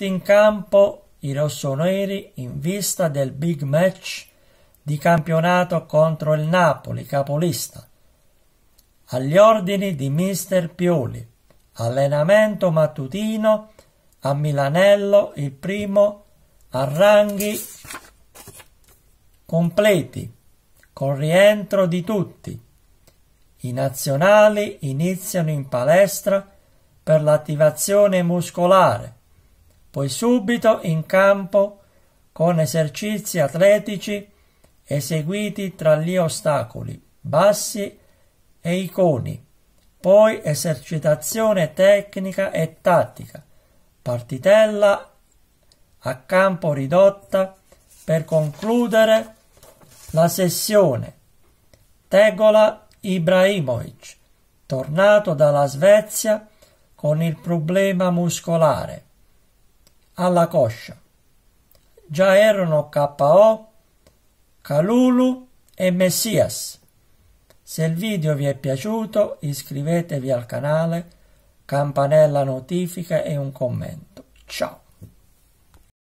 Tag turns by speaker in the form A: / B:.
A: tutti in campo i rossoneri in vista del big match di campionato contro il Napoli capolista. Agli ordini di mister Pioli, allenamento mattutino a Milanello il primo a ranghi completi con rientro di tutti. I nazionali iniziano in palestra per l'attivazione muscolare poi subito in campo con esercizi atletici eseguiti tra gli ostacoli bassi e i coni, poi esercitazione tecnica e tattica, partitella a campo ridotta per concludere la sessione. Tegola Ibrahimovic, tornato dalla Svezia con il problema muscolare alla coscia. Già erano KO, Calulu e Messias. Se il video vi è piaciuto iscrivetevi al canale, campanella notifica e un commento. Ciao!